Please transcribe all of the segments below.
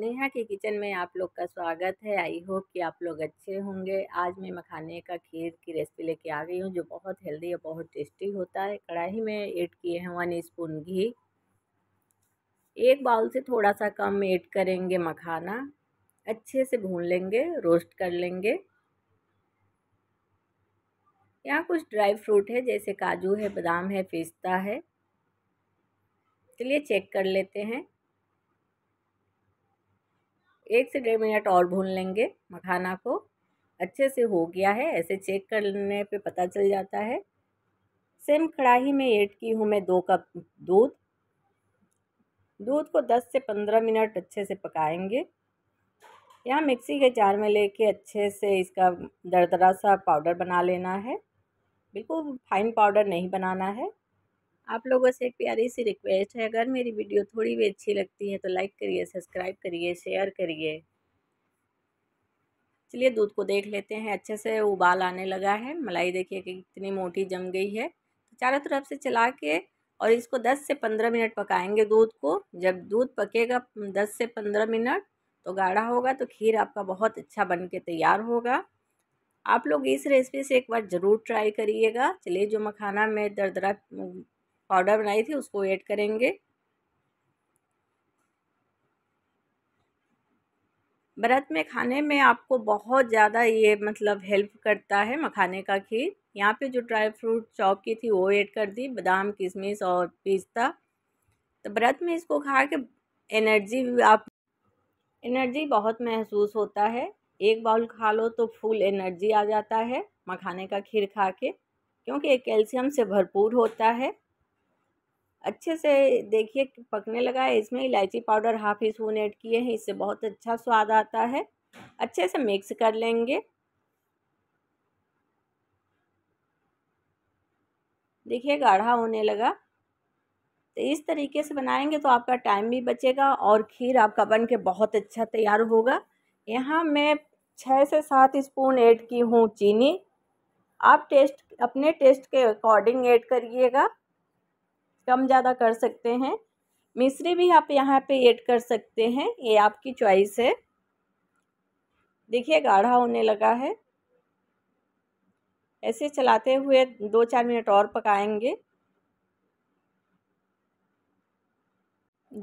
नेहा के किचन में आप लोग का स्वागत है आई होप कि आप लोग अच्छे होंगे आज मैं मखाने का खीर की रेसिपी लेके आ गई हूँ जो बहुत हेल्दी और बहुत टेस्टी होता है कढ़ाई में ऐड किए हैं वन स्पून घी एक बाउल से थोड़ा सा कम ऐड करेंगे मखाना अच्छे से भून लेंगे रोस्ट कर लेंगे यहाँ कुछ ड्राई फ्रूट है जैसे काजू है बादाम है पिस्ता है चलिए चेक कर लेते हैं एक से डेढ़ मिनट और भून लेंगे मखाना को अच्छे से हो गया है ऐसे चेक करने पे पता चल जाता है सेम कढ़ाही में ऐड की हूँ मैं दो कप दूध दूध को दस से पंद्रह मिनट अच्छे से पकाएंगे यहाँ मिक्सी के जार में लेके अच्छे से इसका दरदरा सा पाउडर बना लेना है बिल्कुल फाइन पाउडर नहीं बनाना है आप लोगों से एक प्यारी सी रिक्वेस्ट है अगर मेरी वीडियो थोड़ी भी अच्छी लगती है तो लाइक करिए सब्सक्राइब करिए शेयर करिए चलिए दूध को देख लेते हैं अच्छे से उबाल आने लगा है मलाई देखिए कि इतनी मोटी जम गई है तो चारों तरफ से चला के और इसको 10 से 15 मिनट पकाएंगे दूध को जब दूध पकेगा 10 से 15 मिनट तो गाढ़ा होगा तो खीर आपका बहुत अच्छा बन के तैयार होगा आप लोग इस रेसिपी से एक बार ज़रूर ट्राई करिएगा चलिए जो मखाना में दरदरा पाउडर बनाई थी उसको ऐड करेंगे व्रत में खाने में आपको बहुत ज़्यादा ये मतलब हेल्प करता है मखाने का खीर यहाँ पे जो ड्राई फ्रूट चॉप की थी वो ऐड कर दी बादाम किशमिश और पिस्ता तो व्रत में इसको खा के एनर्जी आप एनर्जी बहुत महसूस होता है एक बाउल खा लो तो फुल एनर्जी आ जाता है मखाने का खीर खा के क्योंकि ये कैल्शियम से भरपूर होता है अच्छे से देखिए पकने लगा है इसमें इलायची पाउडर हाफ ही स्पून ऐड किए हैं इससे बहुत अच्छा स्वाद आता है अच्छे से मिक्स कर लेंगे देखिए गाढ़ा होने लगा तो इस तरीके से बनाएंगे तो आपका टाइम भी बचेगा और खीर आपका बन के बहुत अच्छा तैयार होगा यहाँ मैं छः से सात स्पून ऐड की हूँ चीनी आप टेस्ट अपने टेस्ट के अकॉर्डिंग ऐड करिएगा कम ज़्यादा कर सकते हैं मिश्री भी आप यहाँ पे ऐड कर सकते हैं ये आपकी चॉइस है देखिए गाढ़ा होने लगा है ऐसे चलाते हुए दो चार मिनट और पकाएंगे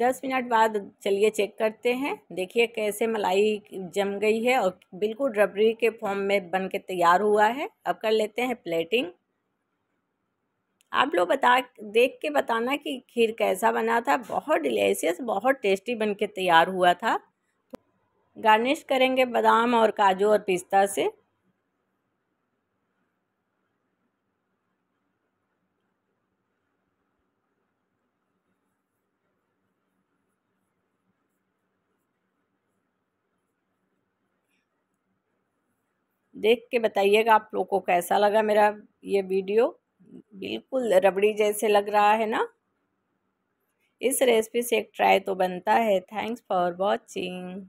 दस मिनट बाद चलिए चेक करते हैं देखिए कैसे मलाई जम गई है और बिल्कुल रबरी के फॉर्म में बन के तैयार हुआ है अब कर लेते हैं प्लेटिंग आप लोग बता देख के बताना कि खीर कैसा बना था बहुत डिलेशियस बहुत टेस्टी बन के तैयार हुआ था गार्निश करेंगे बादाम और काजू और पिस्ता से देख के बताइएगा आप लोगों को कैसा लगा मेरा ये वीडियो बिल्कुल रबड़ी जैसे लग रहा है ना इस रेसिपी से एक ट्राई तो बनता है थैंक्स फॉर वॉचिंग